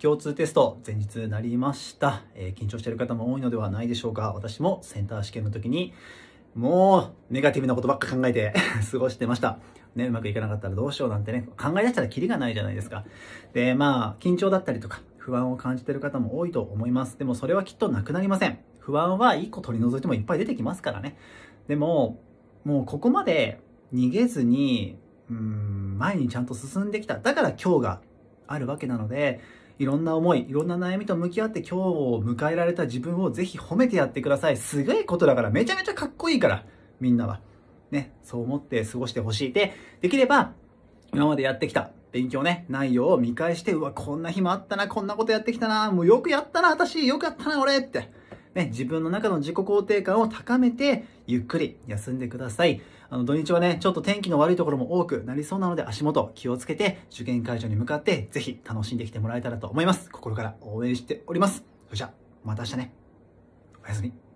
共通テスト前日なりました、えー、緊張してる方も多いのではないでしょうか私もセンター試験の時にもうネガティブなことばっか考えて 過ごしてましたね、うまくいかなかったらどうしようなんてね、考え出したらキリがないじゃないですか。で、まあ、緊張だったりとか、不安を感じてる方も多いと思います。でもそれはきっとなくなりません。不安は一個取り除いてもいっぱい出てきますからね。でも、もうここまで逃げずに、うん、前にちゃんと進んできた。だから今日があるわけなので、いろんな思い、いろんな悩みと向き合って今日を迎えられた自分をぜひ褒めてやってください。すごいことだから、めちゃめちゃかっこいいから、みんなは。ね、そう思って過ごしてほしい。で、できれば、今までやってきた勉強ね、内容を見返して、うわ、こんな日もあったな、こんなことやってきたな、もうよくやったな、私、よくやったな、俺って。ね、自分の中の自己肯定感を高めて、ゆっくり休んでください。あの、土日はね、ちょっと天気の悪いところも多くなりそうなので、足元気をつけて、受験会場に向かって、ぜひ楽しんできてもらえたらと思います。心から応援しております。それじゃまた明日ね。おやすみ。